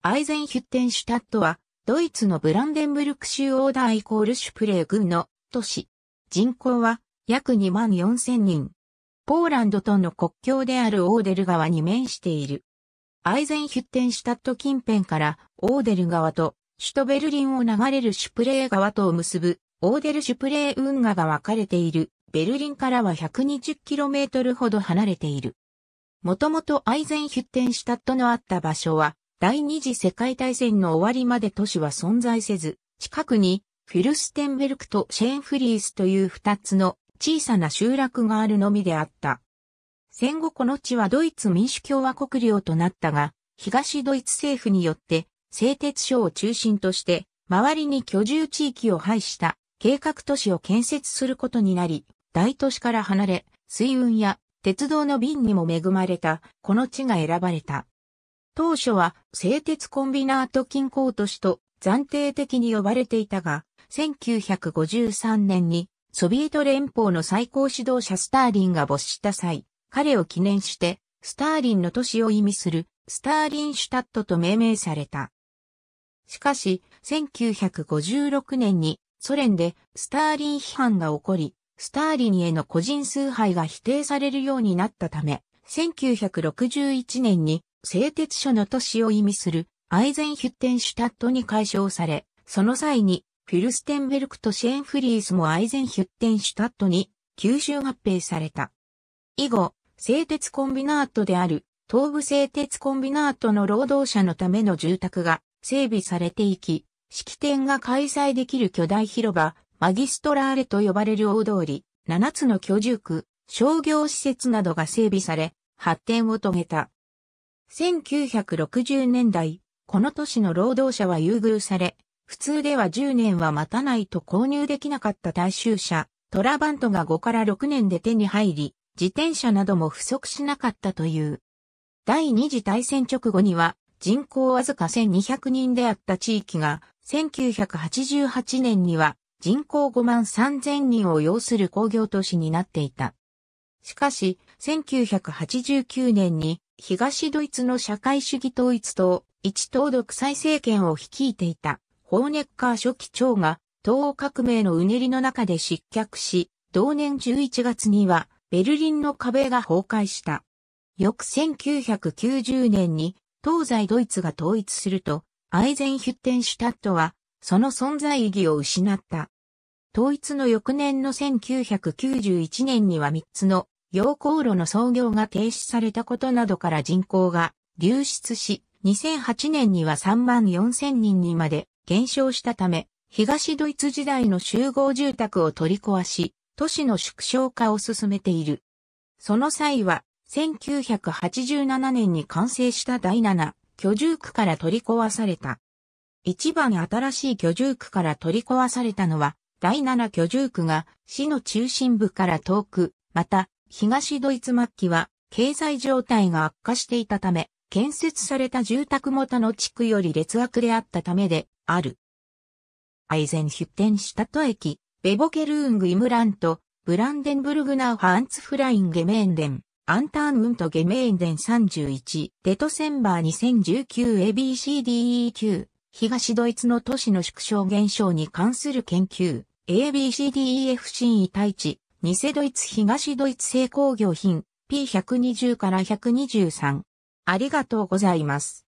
アイゼンヒュッテンシュタットは、ドイツのブランデンブルク州オーダーイコールシュプレー郡の都市。人口は約2万4千人。ポーランドとの国境であるオーデル川に面している。アイゼンヒュッテンシュタット近辺からオーデル川と首都ベルリンを流れるシュプレー川とを結ぶオーデルシュプレー運河が分かれているベルリンからは 120km ほど離れている。もともとアイゼンヒュッテンシュタットのあった場所は第二次世界大戦の終わりまで都市は存在せず、近くにフィルステンベルクとシェーンフリースという二つの小さな集落があるのみであった。戦後この地はドイツ民主共和国領となったが、東ドイツ政府によって製鉄所を中心として周りに居住地域を排した計画都市を建設することになり、大都市から離れ、水運や鉄道の便にも恵まれた、この地が選ばれた。当初は製鉄コンビナート近郊都市と暫定的に呼ばれていたが、1953年にソビエト連邦の最高指導者スターリンが没した際、彼を記念して、スターリンの都市を意味するスターリンシュタットと命名された。しかし、1956年にソ連でスターリン批判が起こり、スターリンへの個人崇拝が否定されるようになったため、1961年に製鉄所の都市を意味するアイゼンヒュッテンシュタットに解消され、その際にフィルステンベルクとシェーンフリースもアイゼンヒュッテンシュタットに吸収合併された。以後、製鉄コンビナートである東部製鉄コンビナートの労働者のための住宅が整備されていき、式典が開催できる巨大広場、マギストラーレと呼ばれる大通り、7つの居住区、商業施設などが整備され、発展を遂げた。1960年代、この年の労働者は優遇され、普通では10年は待たないと購入できなかった大衆車、トラバントが5から6年で手に入り、自転車なども不足しなかったという。第二次大戦直後には人口わずか1200人であった地域が1988年には人口5万3000人を要する工業都市になっていた。しかし、1989年に東ドイツの社会主義統一党、一党独裁政権を率いていた、ホーネッカー初期長が、東欧革命のうねりの中で失脚し、同年11月には、ベルリンの壁が崩壊した。翌1990年に、東西ドイツが統一すると、アイゼンヒュッテンシュタットは、その存在意義を失った。統一の翌年の1991年には3つの洋鉱炉の操業が停止されたことなどから人口が流出し、2008年には3万4千人にまで減少したため、東ドイツ時代の集合住宅を取り壊し、都市の縮小化を進めている。その際は、1987年に完成した第7居住区から取り壊された。一番新しい居住区から取り壊されたのは、第7居住区が市の中心部から遠く、また東ドイツ末期は経済状態が悪化していたため、建設された住宅元の地区より劣悪であったためである。アイゼンヒュッテンシュタト駅、ベボケルーングイムラント、ブランデンブルグナーハンツフラインゲメーンデン、アンターンウントゲメーンデン31、デトセンバー 2019ABCDEQ、東ドイツの都市の縮小現象に関する研究、ABCDEF 新位対地、偽ドイツ東ドイツ製工業品 P120 から123。ありがとうございます。